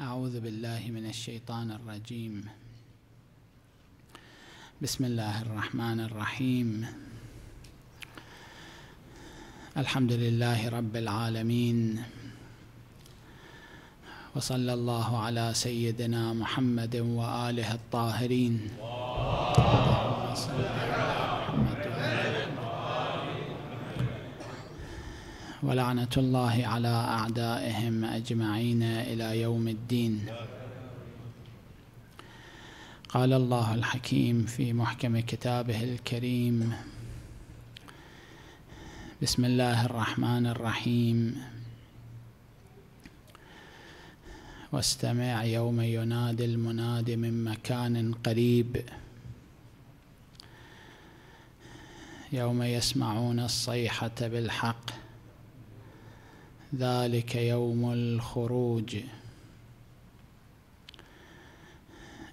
أعوذ بالله من الشيطان الرجيم بسم الله الرحمن الرحيم الحمد لله رب العالمين وصلى الله على سيدنا محمد وآله الطاهرين اللهم صل على محمد ولعنة الله على أعدائهم أجمعين إلى يوم الدين قال الله الحكيم في محكم كتابه الكريم بسم الله الرحمن الرحيم واستمع يوم ينادي المناد من مكان قريب يوم يسمعون الصيحة بالحق ذلك يوم الخروج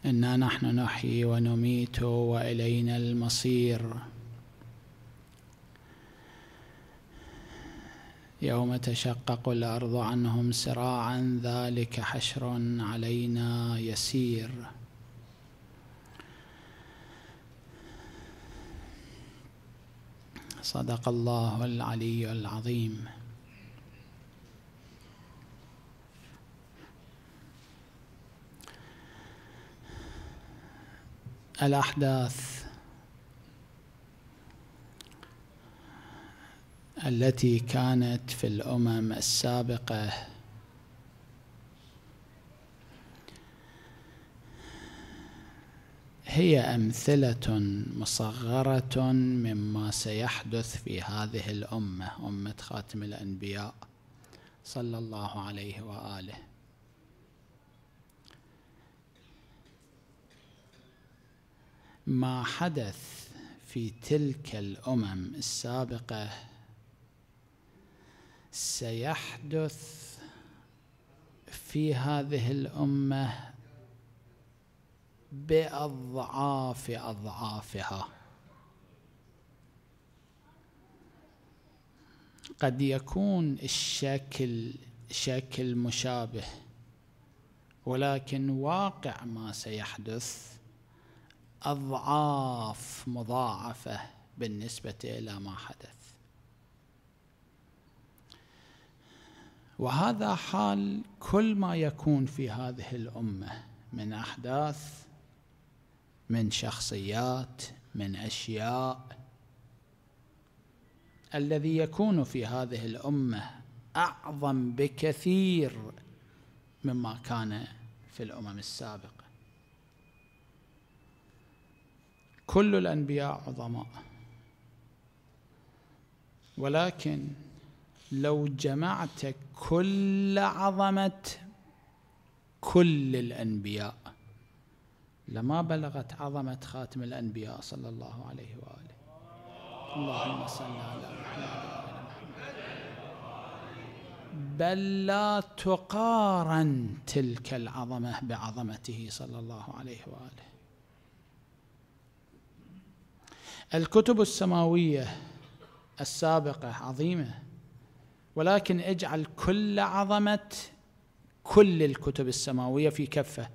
انا نحن نحيي ونميت والينا المصير يوم تشقق الارض عنهم سراعا ذلك حشر علينا يسير صدق الله العلي العظيم الأحداث التي كانت في الأمم السابقة هي أمثلة مصغرة مما سيحدث في هذه الأمة أمة خاتم الأنبياء صلى الله عليه وآله ما حدث في تلك الامم السابقه سيحدث في هذه الامه باضعاف اضعافها قد يكون الشكل شكل مشابه ولكن واقع ما سيحدث أضعاف مضاعفة بالنسبة إلى ما حدث وهذا حال كل ما يكون في هذه الأمة من أحداث من شخصيات من أشياء الذي يكون في هذه الأمة أعظم بكثير مما كان في الأمم السابقة كل الانبياء عظماء ولكن لو جمعت كل عظمه كل الانبياء لما بلغت عظمه خاتم الانبياء صلى الله عليه واله اللهم صل على محمد بل لا تقارن تلك العظمه بعظمته صلى الله عليه واله الكتب السماويه السابقه عظيمه ولكن اجعل كل عظمه كل الكتب السماويه في كفه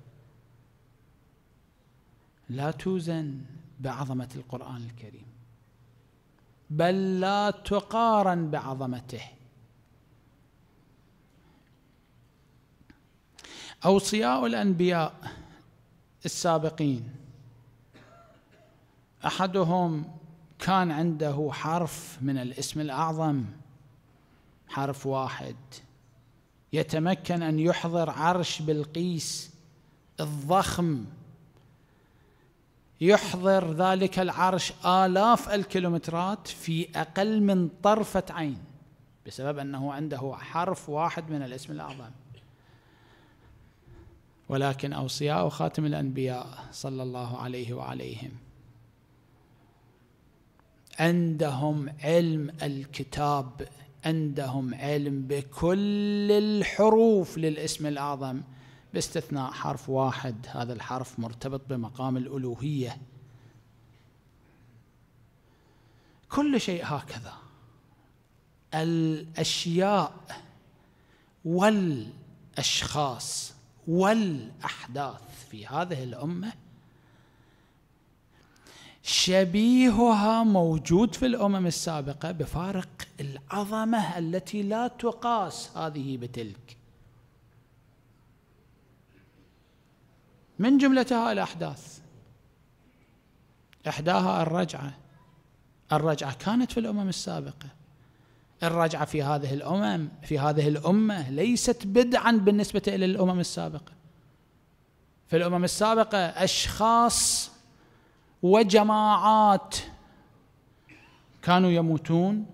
لا توزن بعظمه القران الكريم بل لا تقارن بعظمته اوصياء الانبياء السابقين احدهم كان عنده حرف من الاسم الاعظم حرف واحد يتمكن ان يحضر عرش بلقيس الضخم يحضر ذلك العرش آلاف الكيلومترات في أقل من طرفة عين بسبب أنه عنده حرف واحد من الاسم الأعظم ولكن أوصياء خاتم الأنبياء صلى الله عليه وعليهم عندهم علم الكتاب عندهم علم بكل الحروف للاسم الأعظم باستثناء حرف واحد هذا الحرف مرتبط بمقام الألوهية كل شيء هكذا الأشياء والأشخاص والأحداث في هذه الأمة شبيهها موجود في الامم السابقه بفارق العظمه التي لا تقاس هذه بتلك من جملتها الاحداث احداها الرجعه الرجعه كانت في الامم السابقه الرجعه في هذه الامم في هذه الامه ليست بدعا بالنسبه الى الامم السابقه في الامم السابقه اشخاص وجماعات كانوا يموتون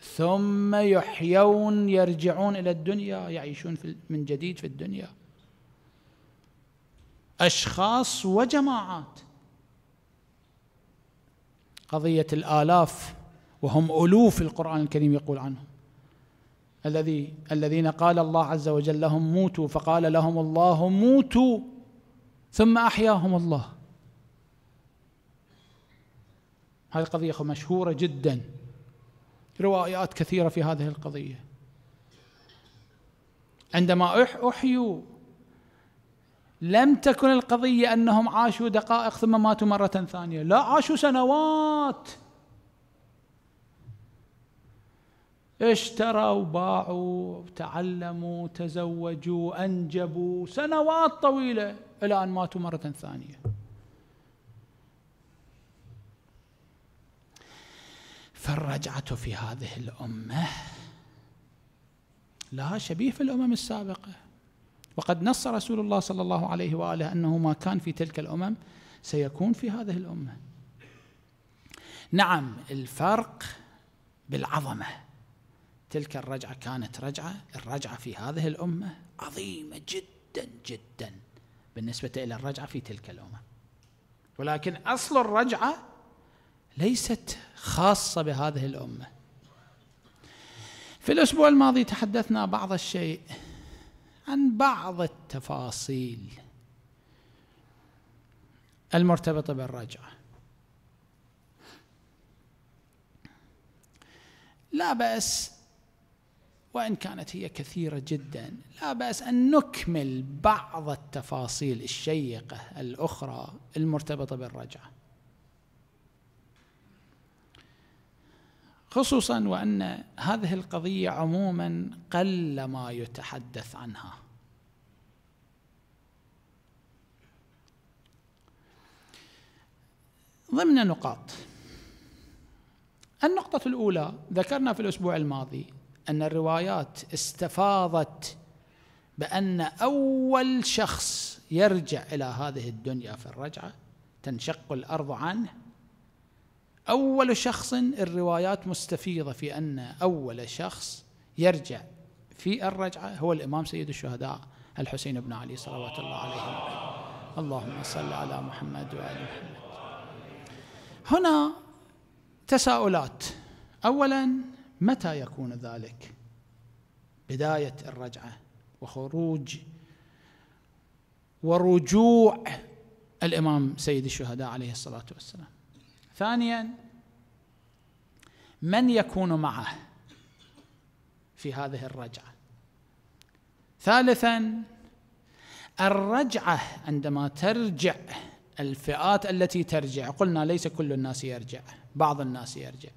ثم يحيون يرجعون الى الدنيا يعيشون في من جديد في الدنيا اشخاص وجماعات قضيه الالاف وهم الوف القران الكريم يقول عنهم الذي الذين قال الله عز وجل لهم موتوا فقال لهم الله موتوا ثم احياهم الله هذه قضية مشهورة جدا روايات كثيرة في هذه القضية عندما أحيوا لم تكن القضية أنهم عاشوا دقائق ثم ماتوا مرة ثانية لا عاشوا سنوات اشتروا باعوا تعلموا تزوجوا أنجبوا سنوات طويلة إلى أن ماتوا مرة ثانية الرجعة في هذه الأمة لها شبيه في الأمم السابقة وقد نص رسول الله صلى الله عليه وآله أنه ما كان في تلك الأمم سيكون في هذه الأمة نعم الفرق بالعظمة تلك الرجعة كانت رجعة الرجعة في هذه الأمة عظيمة جدا جدا بالنسبة إلى الرجعة في تلك الأمم ولكن أصل الرجعة ليست خاصة بهذه الأمة في الأسبوع الماضي تحدثنا بعض الشيء عن بعض التفاصيل المرتبطة بالرجعة لا بأس وإن كانت هي كثيرة جدا لا بأس أن نكمل بعض التفاصيل الشيقة الأخرى المرتبطة بالرجعة خصوصا وان هذه القضيه عموما قل ما يتحدث عنها ضمن نقاط النقطة الأولى ذكرنا في الأسبوع الماضي أن الروايات استفاضت بأن أول شخص يرجع إلى هذه الدنيا في الرجعة تنشق الأرض عنه أول شخص الروايات مستفيضة في أن أول شخص يرجع في الرجعة هو الإمام سيد الشهداء الحسين بن علي صلوات الله عليه اللهم صل على محمد وآل محمد هنا تساؤلات أولا متى يكون ذلك بداية الرجعة وخروج ورجوع الإمام سيد الشهداء عليه الصلاة والسلام ثانيا من يكون معه في هذه الرجعه ثالثا الرجعه عندما ترجع الفئات التي ترجع قلنا ليس كل الناس يرجع بعض الناس يرجع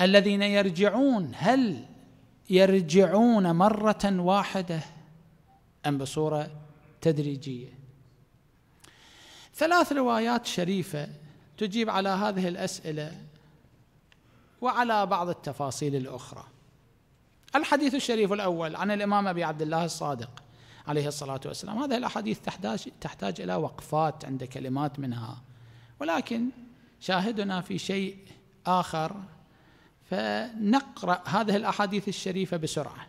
الذين يرجعون هل يرجعون مره واحده ام بصوره تدريجيه ثلاث روايات شريفه تجيب على هذه الاسئله وعلى بعض التفاصيل الاخرى الحديث الشريف الاول عن الامام ابي عبد الله الصادق عليه الصلاه والسلام هذه الاحاديث تحتاج تحتاج الى وقفات عند كلمات منها ولكن شاهدنا في شيء اخر فنقرا هذه الاحاديث الشريفه بسرعه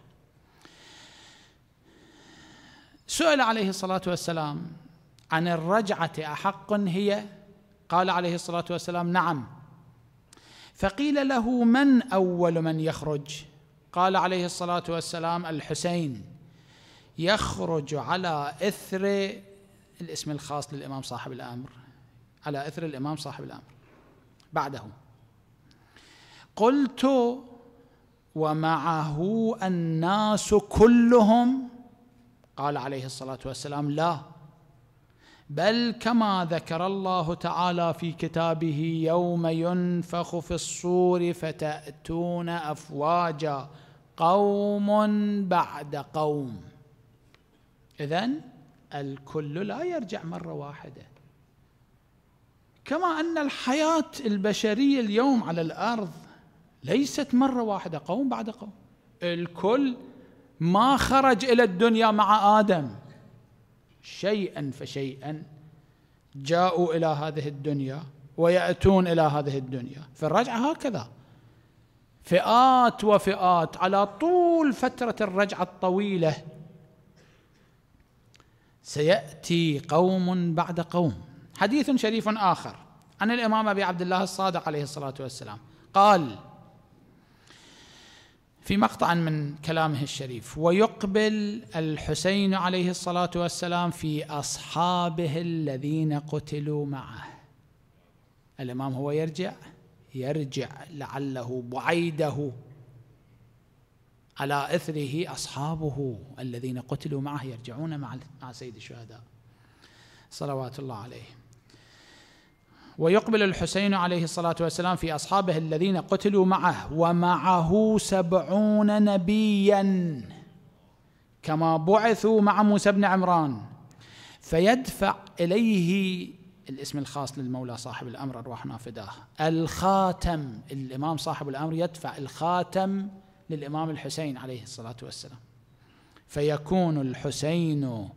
سئل عليه الصلاه والسلام عن الرجعه احق هي قال عليه الصلاه والسلام نعم فقيل له من اول من يخرج قال عليه الصلاه والسلام الحسين يخرج على اثر الاسم الخاص للامام صاحب الامر على اثر الامام صاحب الامر بعده قلت ومعه الناس كلهم قال عليه الصلاه والسلام لا بل كما ذكر الله تعالى في كتابه يوم ينفخ في الصور فتأتون أفواجا قوم بعد قوم إذا الكل لا يرجع مرة واحدة كما أن الحياة البشرية اليوم على الأرض ليست مرة واحدة قوم بعد قوم الكل ما خرج إلى الدنيا مع آدم شيئا فشيئا جاءوا الى هذه الدنيا وياتون الى هذه الدنيا في الرجعه هكذا فئات وفئات على طول فتره الرجعه الطويله سياتي قوم بعد قوم حديث شريف اخر عن الامام ابي عبد الله الصادق عليه الصلاه والسلام قال في مقطع من كلامه الشريف ويقبل الحسين عليه الصلاه والسلام في اصحابه الذين قتلوا معه الامام هو يرجع يرجع لعله بعيده على اثره اصحابه الذين قتلوا معه يرجعون مع مع سيد الشهداء صلوات الله عليه ويقبل الحسين عليه الصلاة والسلام في أصحابه الذين قتلوا معه ومعه سبعون نبيا كما بعثوا مع موسى بن عمران فيدفع إليه الاسم الخاص للمولى صاحب الأمر أرواحنا فداه الخاتم الإمام صاحب الأمر يدفع الخاتم للإمام الحسين عليه الصلاة والسلام فيكون الحسين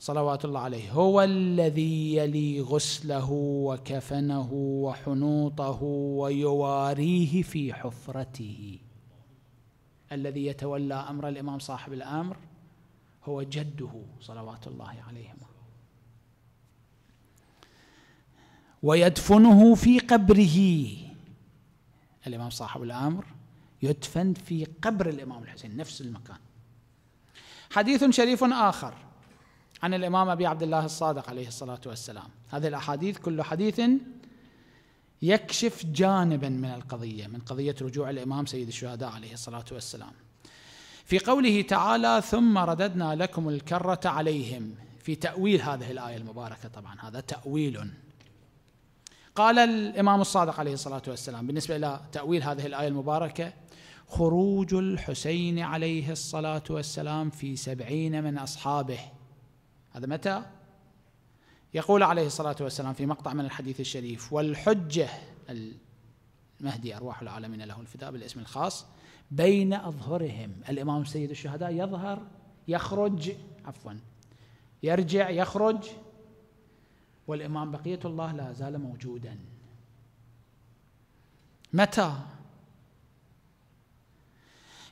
صلوات الله عليه هو الذي يلي غسله وكفنه وحنوطه ويواريه في حفرته الذي يتولى امر الامام صاحب الامر هو جده صلوات الله عليهما ويدفنه في قبره الامام صاحب الامر يدفن في قبر الامام الحسين نفس المكان حديث شريف اخر عن الإمام أبي عبد الله الصادق عليه الصلاة والسلام هذه الأحاديث كل حديث يكشف جانبا من القضية من قضية رجوع الإمام سيد الشهداء عليه الصلاة والسلام في قوله تعالى ثم رددنا لكم الكرة عليهم في تأويل هذه الآية المباركة طبعا هذا تأويل قال الإمام الصادق عليه الصلاة والسلام بالنسبة إلى تأويل هذه الآية المباركة خروج الحسين عليه الصلاة والسلام في سبعين من أصحابه هذا متى؟ يقول عليه الصلاة والسلام في مقطع من الحديث الشريف والحجة المهدي أرواح العالمين له الفداء بالاسم الخاص بين أظهرهم الإمام سيد الشهداء يظهر يخرج عفوا يرجع يخرج والإمام بقية الله لا زال موجودا متى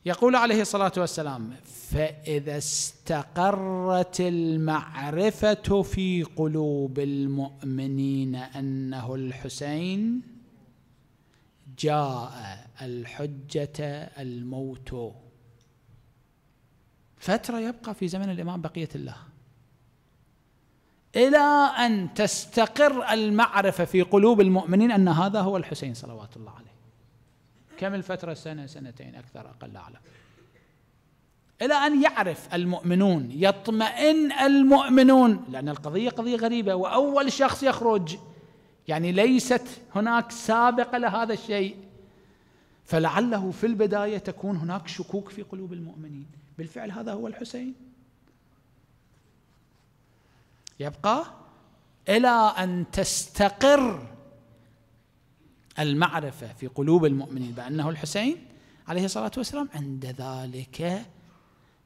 يقول عليه الصلاة والسلام فإذا استقرت المعرفة في قلوب المؤمنين أنه الحسين جاء الحجة الموت فترة يبقى في زمن الإمام بقية الله إلى أن تستقر المعرفة في قلوب المؤمنين أن هذا هو الحسين صلوات الله عليه كم الفترة سنة سنتين أكثر أقل أعلم إلى أن يعرف المؤمنون يطمئن المؤمنون لأن القضية قضية غريبة وأول شخص يخرج يعني ليست هناك سابقة لهذا الشيء فلعله في البداية تكون هناك شكوك في قلوب المؤمنين بالفعل هذا هو الحسين يبقى إلى أن تستقر المعرفة في قلوب المؤمنين بأنه الحسين عليه الصلاة والسلام عند ذلك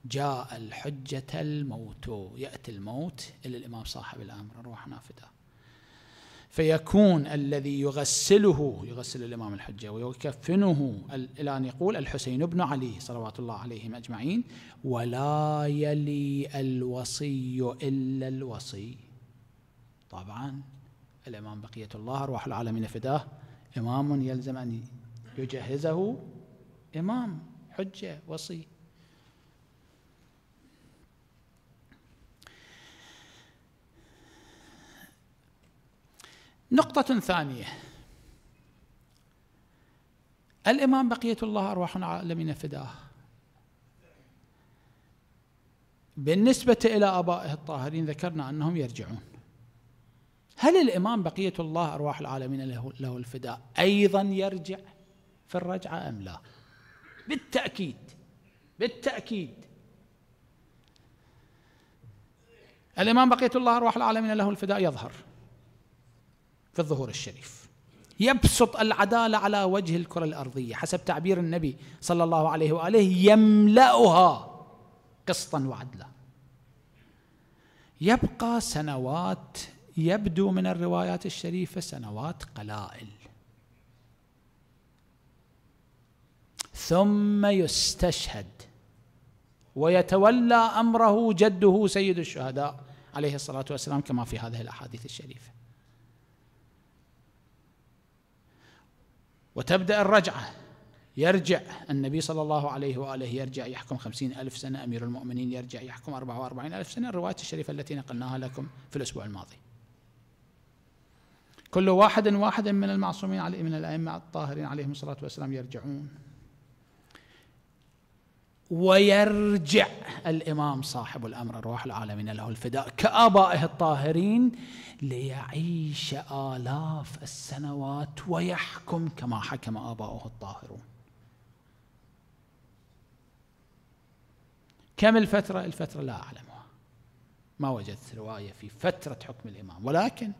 جاء الحجة الموت يأتي الموت إلى الإمام صاحب الأمر الروح نافذة فيكون الذي يغسله يغسل الإمام الحجة ويكفنه إلى أن يقول الحسين بن علي صلوات الله عليهم أجمعين ولا يلي الوصي إلا الوصي طبعا الإمام بقية الله أرواح العالمين فداه إمام يلزم أن يجهزه إمام حجة وصي نقطة ثانية الإمام بقية الله أرواح العالمين فداه بالنسبة إلى آبائه الطاهرين ذكرنا أنهم يرجعون هل الإمام بقية الله أرواح العالمين له, له الفداء أيضا يرجع في الرجعة أم لا بالتأكيد بالتأكيد الإمام بقية الله أرواح العالمين له الفداء يظهر في الظهور الشريف يبسط العدالة على وجه الكرة الأرضية حسب تعبير النبي صلى الله عليه وآله يملأها قسطا وعدلا يبقى سنوات يبدو من الروايات الشريفة سنوات قلائل ثم يستشهد ويتولى أمره جده سيد الشهداء عليه الصلاة والسلام كما في هذه الأحاديث الشريفة وتبدأ الرجعة يرجع النبي صلى الله عليه وآله يرجع يحكم خمسين ألف سنة أمير المؤمنين يرجع يحكم أربعة وأربعين ألف سنة الرواية الشريفة التي نقلناها لكم في الأسبوع الماضي كل واحد واحد من المعصومين عليه من الأئمة الطاهرين عليهم الصلاة والسلام يرجعون ويرجع الإمام صاحب الأمر أرواح العالمين له الفداء كآبائه الطاهرين ليعيش آلاف السنوات ويحكم كما حكم آباؤه الطاهرون كم الفترة؟ الفترة لا أعلمها ما وجدت رواية في فترة حكم الإمام ولكن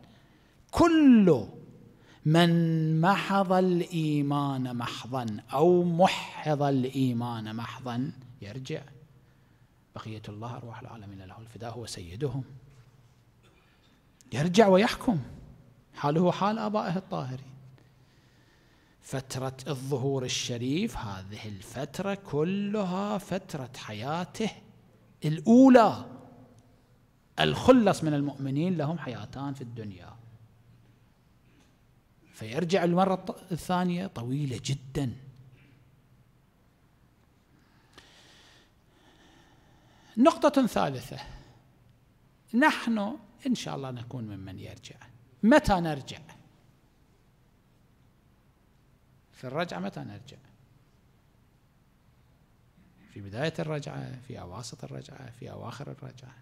كل من محض الايمان محضا او محض الايمان محضا يرجع بقيه الله ارواح العالمين له الفداء هو سيدهم يرجع ويحكم حاله حال ابائه الطاهرين فتره الظهور الشريف هذه الفتره كلها فتره حياته الاولى الخلص من المؤمنين لهم حياتان في الدنيا فيرجع المرة الثانية طويلة جدا نقطة ثالثة نحن إن شاء الله نكون ممن يرجع متى نرجع في الرجعة متى نرجع في بداية الرجعة في أواسط الرجعة في أواخر الرجعة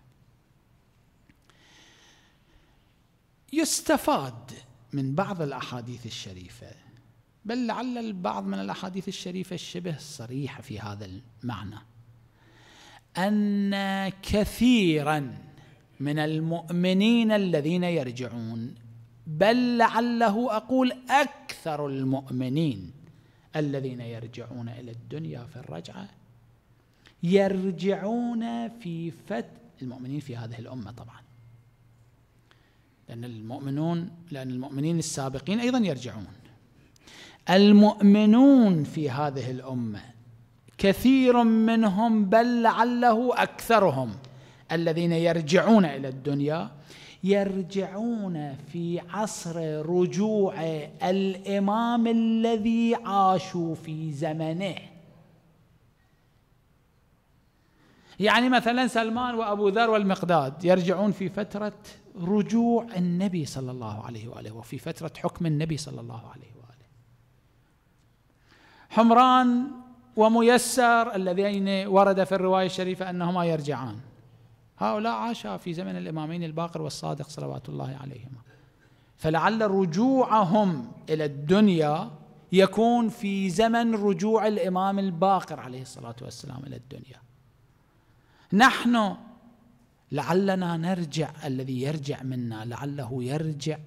يستفاد من بعض الأحاديث الشريفة بل لعل البعض من الأحاديث الشريفة الشبه صريحة في هذا المعنى أن كثيرا من المؤمنين الذين يرجعون بل لعله أقول أكثر المؤمنين الذين يرجعون إلى الدنيا في الرجعة يرجعون في فت المؤمنين في هذه الأمة طبعاً لأن المؤمنون لأن المؤمنين السابقين أيضا يرجعون المؤمنون في هذه الأمة كثير منهم بل لعله أكثرهم الذين يرجعون إلى الدنيا يرجعون في عصر رجوع الإمام الذي عاشوا في زمنه يعني مثلا سلمان وأبو ذر والمقداد يرجعون في فترة رجوع النبي صلى الله عليه واله وفي فتره حكم النبي صلى الله عليه واله. حمران وميسر اللذين ورد في الروايه الشريفه انهما يرجعان. هؤلاء عاشا في زمن الامامين الباقر والصادق صلوات الله عليهما. فلعل رجوعهم الى الدنيا يكون في زمن رجوع الامام الباقر عليه الصلاه والسلام الى الدنيا. نحن لعلنا نرجع الذي يرجع منا لعله يرجع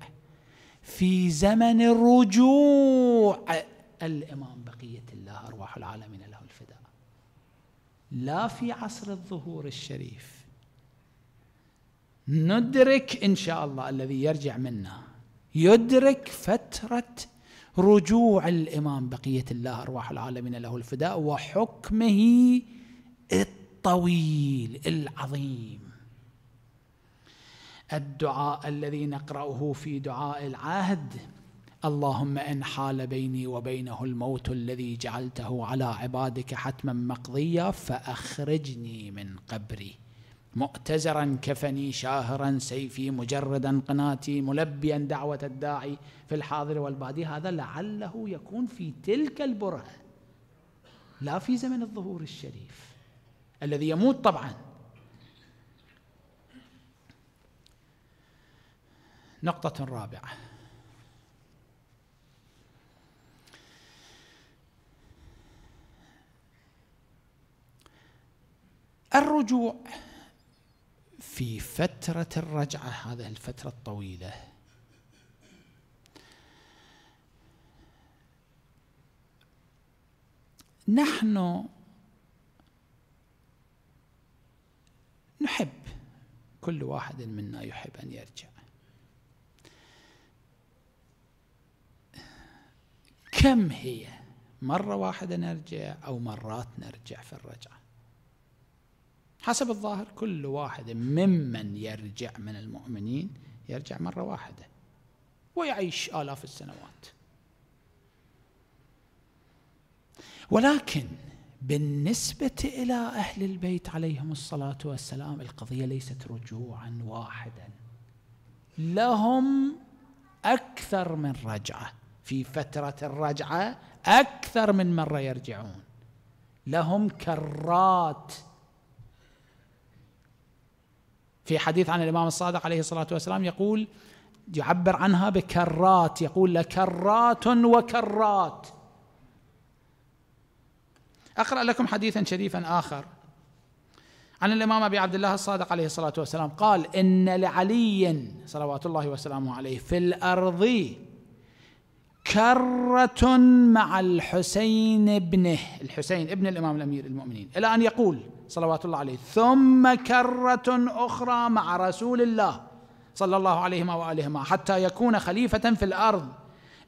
في زمن الرجوع الامام بقيه الله ارواح العالمين له الفداء لا في عصر الظهور الشريف ندرك ان شاء الله الذي يرجع منا يدرك فتره رجوع الامام بقيه الله ارواح العالمين له الفداء وحكمه الطويل العظيم الدعاء الذي نقرأه في دعاء العهد اللهم إن حال بيني وبينه الموت الذي جعلته على عبادك حتما مقضيا فأخرجني من قبري مؤتزرا كفني شاهرا سيفي مجردا قناتي ملبيا دعوة الداعي في الحاضر والبادي هذا لعله يكون في تلك البرهة لا في زمن الظهور الشريف الذي يموت طبعا نقطة رابعة الرجوع في فترة الرجعة هذه الفترة الطويلة نحن نحب كل واحد منا يحب أن يرجع كم هي مرة واحدة نرجع أو مرات نرجع في الرجعة حسب الظاهر كل واحد ممن يرجع من المؤمنين يرجع مرة واحدة ويعيش آلاف السنوات ولكن بالنسبة إلى أهل البيت عليهم الصلاة والسلام القضية ليست رجوعا واحدا لهم أكثر من رجعة في فترة الرجعة أكثر من مرة يرجعون لهم كرات في حديث عن الإمام الصادق عليه الصلاة والسلام يقول يعبر عنها بكرات يقول لكرات وكرات أقرأ لكم حديثا شريفا آخر عن الإمام أبي عبد الله الصادق عليه الصلاة والسلام قال إن لعلي صلوات الله وسلامه عليه في الأرض كرة مع الحسين ابنه الحسين ابن الإمام الأمير المؤمنين إلى أن يقول صلوات الله عليه ثم كرة أخرى مع رسول الله صلى الله عليهما وآلهما حتى يكون خليفة في الأرض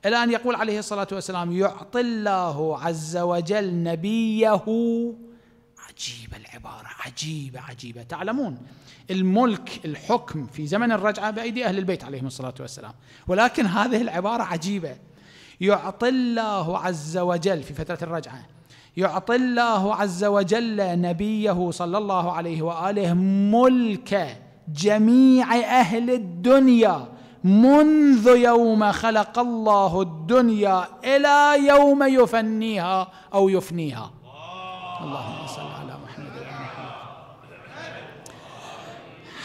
إلى أن يقول عليه الصلاة والسلام يعطي الله عز وجل نبيه عجيبة العبارة عجيبة عجيبة تعلمون الملك الحكم في زمن الرجعة بأيدي أهل البيت عليهم الصلاة والسلام ولكن هذه العبارة عجيبة يعطي الله عز وجل في فترة الرجعة يعطي الله عز وجل نبيه صلى الله عليه واله ملك جميع اهل الدنيا منذ يوم خلق الله الدنيا الى يوم يفنيها او يفنيها اللهم صل على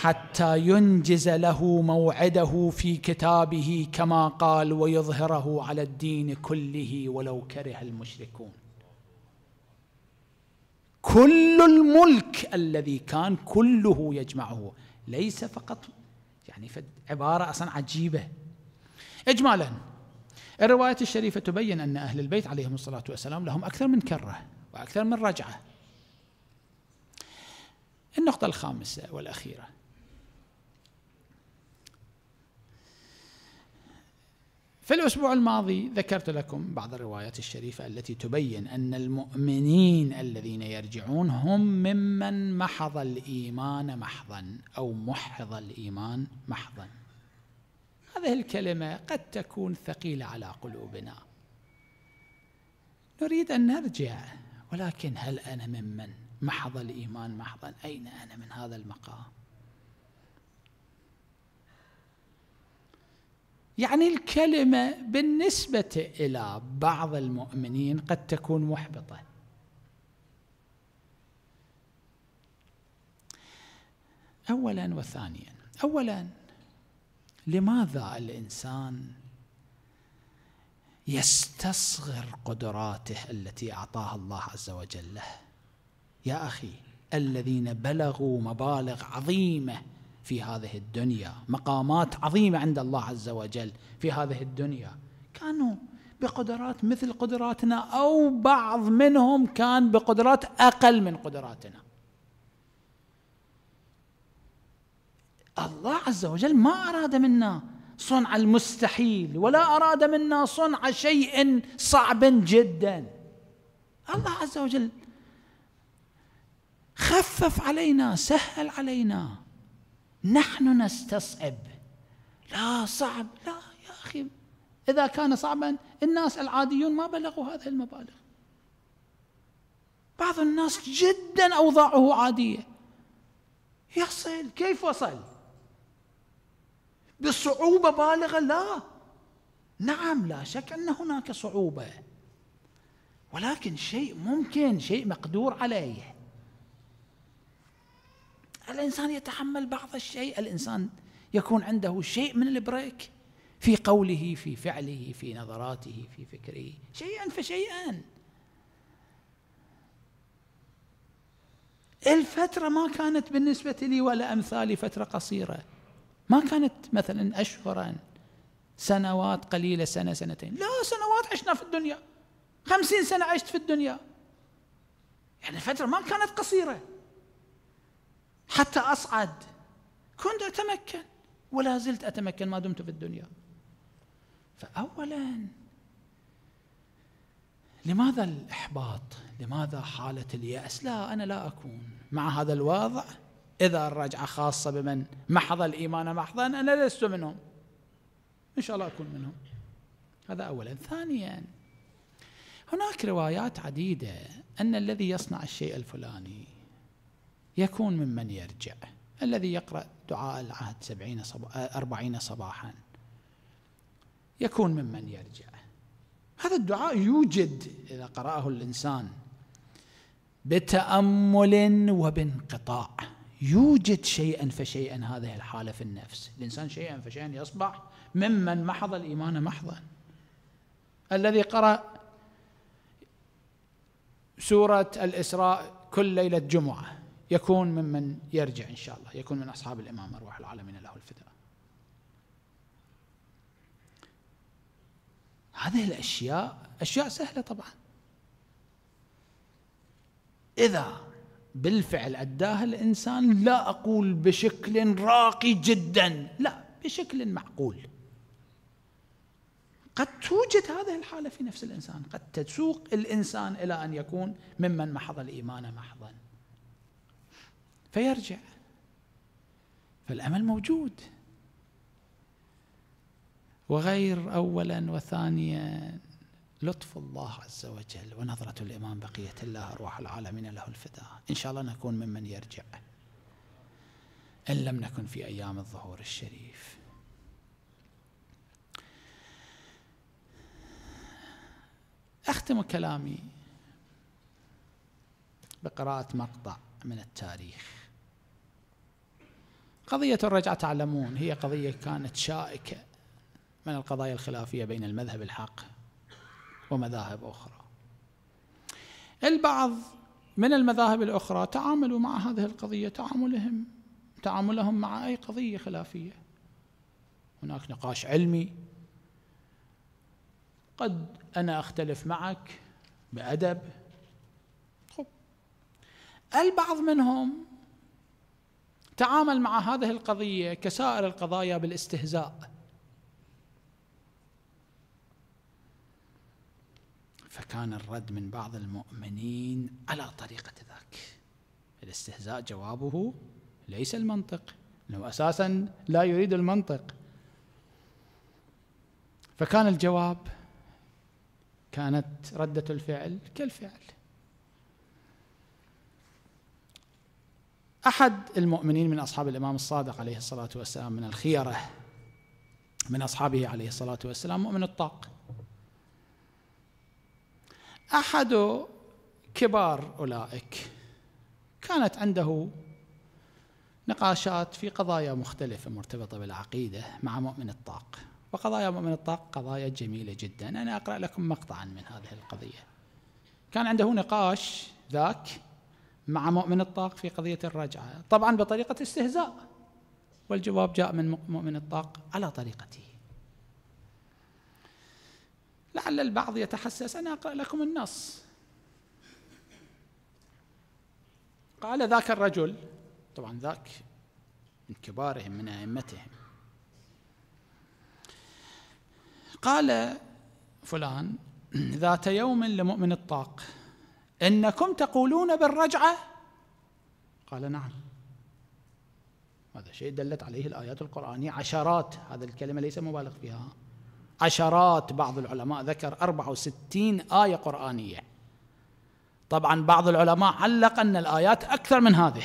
حتى ينجز له موعده في كتابه كما قال ويظهره على الدين كله ولو كره المشركون كل الملك الذي كان كله يجمعه ليس فقط يعني عبارة أصلا عجيبة إجمالا الرواية الشريفة تبين أن أهل البيت عليهم الصلاة والسلام لهم أكثر من كرة وأكثر من رجعة النقطة الخامسة والأخيرة في الأسبوع الماضي ذكرت لكم بعض الروايات الشريفة التي تبين أن المؤمنين الذين يرجعون هم ممن محض الإيمان محضا أو محض الإيمان محضا هذه الكلمة قد تكون ثقيلة على قلوبنا نريد أن نرجع ولكن هل أنا ممن محض الإيمان محضا أين أنا من هذا المقام يعني الكلمه بالنسبه الى بعض المؤمنين قد تكون محبطه اولا وثانيا اولا لماذا الانسان يستصغر قدراته التي اعطاها الله عز وجل له يا اخي الذين بلغوا مبالغ عظيمه في هذه الدنيا مقامات عظيمة عند الله عز وجل في هذه الدنيا كانوا بقدرات مثل قدراتنا أو بعض منهم كان بقدرات أقل من قدراتنا الله عز وجل ما أراد منا صنع المستحيل ولا أراد منا صنع شيء صعب جدا الله عز وجل خفف علينا سهل علينا نحن نستصعب لا صعب لا يا أخي إذا كان صعبا الناس العاديون ما بلغوا هذه المبالغ بعض الناس جدا أوضاعه عادية يصل كيف وصل بصعوبة بالغة لا نعم لا شك أن هناك صعوبة ولكن شيء ممكن شيء مقدور عليه الإنسان يتحمل بعض الشيء الإنسان يكون عنده شيء من البريك في قوله في فعله في نظراته في فكره شيئا فشيئا الفترة ما كانت بالنسبة لي ولا أمثالي فترة قصيرة ما كانت مثلا أشهرا سنوات قليلة سنة سنتين لا سنوات عشنا في الدنيا خمسين سنة عشت في الدنيا يعني الفترة ما كانت قصيرة حتى أصعد كنت أتمكن ولا زلت أتمكن ما دمت في الدنيا فأولا لماذا الإحباط لماذا حالة اليأس لا أنا لا أكون مع هذا الوضع إذا الرجعة خاصة بمن محض الإيمان محضا أنا لست منهم إن شاء الله أكون منهم هذا أولا ثانيا هناك روايات عديدة أن الذي يصنع الشيء الفلاني يكون ممن يرجع الذي يقرأ دعاء العهد سبعين صب... أربعين صباحا يكون ممن يرجع هذا الدعاء يوجد إذا قرأه الإنسان بتأمل وبانقطاع يوجد شيئا فشيئا هذه الحالة في النفس الإنسان شيئا فشيئا يصبح ممن محض الإيمان محضا الذي قرأ سورة الإسراء كل ليلة جمعة يكون ممن يرجع إن شاء الله يكون من أصحاب الإمام أرواح العالمين له الفداء هذه الأشياء أشياء سهلة طبعا إذا بالفعل أداها الإنسان لا أقول بشكل راقي جدا لا بشكل معقول قد توجد هذه الحالة في نفس الإنسان قد تسوق الإنسان إلى أن يكون ممن محض الإيمان محضاً فيرجع فالامل موجود وغير اولا وثانيا لطف الله عز وجل ونظرة الإمام بقية الله أرواح العالمين له الفداء إن شاء الله نكون ممن يرجع إن لم نكن في أيام الظهور الشريف أختم كلامي بقراءة مقطع من التاريخ قضية الرجعة تعلمون هي قضية كانت شائكة من القضايا الخلافية بين المذهب الحق ومذاهب أخرى البعض من المذاهب الأخرى تعاملوا مع هذه القضية تعاملهم تعاملهم مع أي قضية خلافية هناك نقاش علمي قد أنا أختلف معك بأدب خب البعض منهم تعامل مع هذه القضيه كسائر القضايا بالاستهزاء فكان الرد من بعض المؤمنين على طريقه ذاك الاستهزاء جوابه ليس المنطق انه اساسا لا يريد المنطق فكان الجواب كانت رده الفعل كالفعل أحد المؤمنين من أصحاب الإمام الصادق عليه الصلاة والسلام من الخيرة من أصحابه عليه الصلاة والسلام مؤمن الطاق أحد كبار أولئك كانت عنده نقاشات في قضايا مختلفة مرتبطة بالعقيدة مع مؤمن الطاق وقضايا مؤمن الطاق قضايا جميلة جدا أنا أقرأ لكم مقطعا من هذه القضية كان عنده نقاش ذاك مع مؤمن الطاق في قضية الرجعة طبعا بطريقة استهزاء والجواب جاء من مؤمن الطاق على طريقته لعل البعض يتحسس أنا أقرأ لكم النص قال ذاك الرجل طبعا ذاك من كبارهم من أئمتهم قال فلان ذات يوم لمؤمن الطاق انكم تقولون بالرجعه قال نعم هذا شيء دلت عليه الايات القرانيه عشرات هذا الكلمه ليس مبالغ فيها عشرات بعض العلماء ذكر 64 ايه قرانيه طبعا بعض العلماء علق ان الايات اكثر من هذه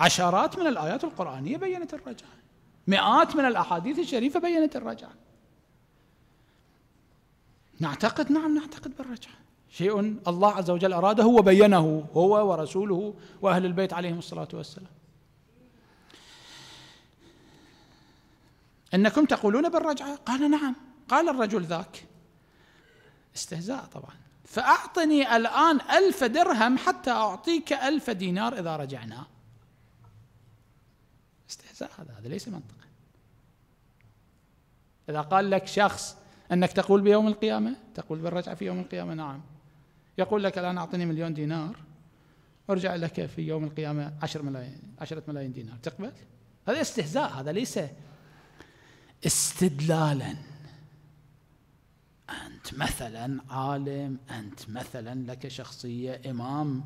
عشرات من الايات القرانيه بينت الرجعه مئات من الاحاديث الشريفه بينت الرجعه نعتقد نعم نعتقد بالرجعة شيء الله عز وجل أراده وبينه هو ورسوله وأهل البيت عليهم الصلاة والسلام انكم تقولون بالرجعه قال نعم قال الرجل ذاك استهزاء طبعا فاعطني الان الف درهم حتى اعطيك الف دينار اذا رجعنا استهزاء هذا هذا ليس منطقا اذا قال لك شخص أنك تقول بيوم القيامة تقول بالرجعة في يوم القيامة نعم يقول لك الآن أعطني مليون دينار أرجع لك في يوم القيامة عشر ملايين عشرة ملايين دينار تقبل هذا استهزاء هذا ليس استدلالا أنت مثلا عالم أنت مثلا لك شخصية إمام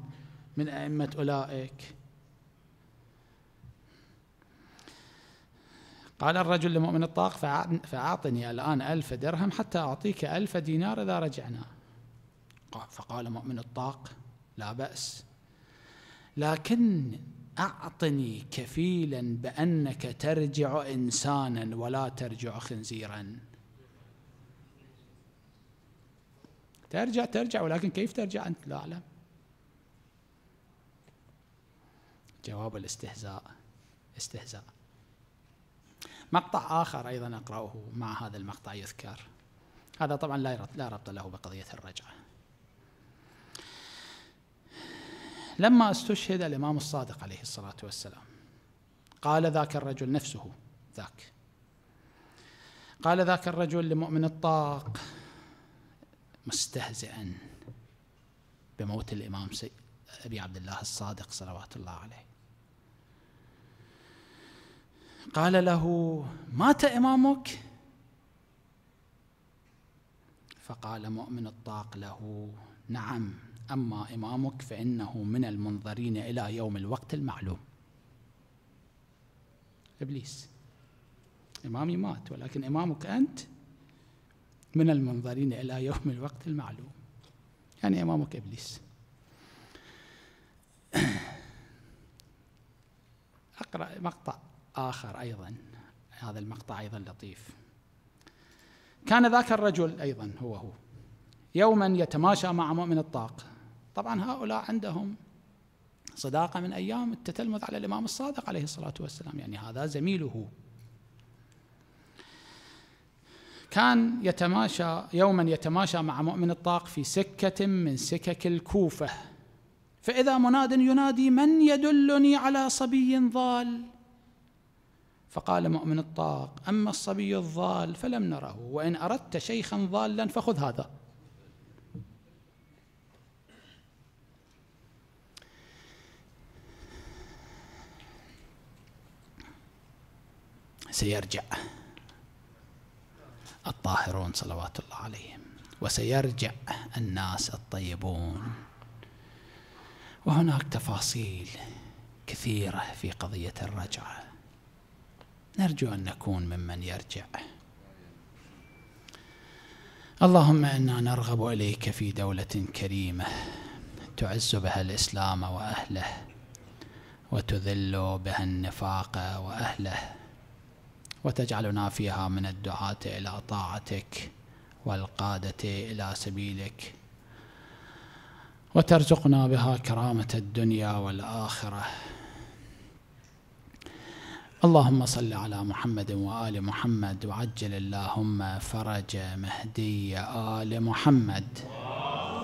من أئمة أولئك قال الرجل لمؤمن الطاق فأعطني الآن ألف درهم حتى أعطيك ألف دينار إذا رجعنا فقال مؤمن الطاق لا بأس لكن أعطني كفيلا بأنك ترجع إنسانا ولا ترجع خنزيرا ترجع ترجع ولكن كيف ترجع أنت لا أعلم جواب الاستهزاء استهزاء مقطع آخر أيضا أقرأه مع هذا المقطع يذكر هذا طبعا لا ربط له بقضية الرجعة لما استشهد الإمام الصادق عليه الصلاة والسلام قال ذاك الرجل نفسه ذاك قال ذاك الرجل لمؤمن الطاق مستهزئا بموت الإمام أبي عبد الله الصادق صلوات الله عليه قال له مات إمامك فقال مؤمن الطاق له نعم أما إمامك فإنه من المنظرين إلى يوم الوقت المعلوم إبليس إمامي مات ولكن إمامك أنت من المنظرين إلى يوم الوقت المعلوم يعني إمامك إبليس أقرأ مقطع آخر أيضا هذا المقطع أيضا لطيف كان ذاك الرجل أيضا هو هو يوما يتماشى مع مؤمن الطاق طبعا هؤلاء عندهم صداقة من أيام التتلمذ على الإمام الصادق عليه الصلاة والسلام يعني هذا زميله كان يتماشى يوما يتماشى مع مؤمن الطاق في سكة من سكك الكوفة فإذا مناد ينادي من يدلني على صبي ضال فقال مؤمن الطاق أما الصبي الضال فلم نره وإن أردت شيخا ضالا فخذ هذا سيرجع الطاهرون صلوات الله عليهم وسيرجع الناس الطيبون وهناك تفاصيل كثيرة في قضية الرجعة نرجو أن نكون ممن يرجع اللهم إنا نرغب إليك في دولة كريمة تعز بها الإسلام وأهله وتذل بها النفاق وأهله وتجعلنا فيها من الدعاة إلى طاعتك والقادة إلى سبيلك وترزقنا بها كرامة الدنيا والآخرة اللهم صل على محمد وآل محمد وعجل اللهم فرج مهدي آل محمد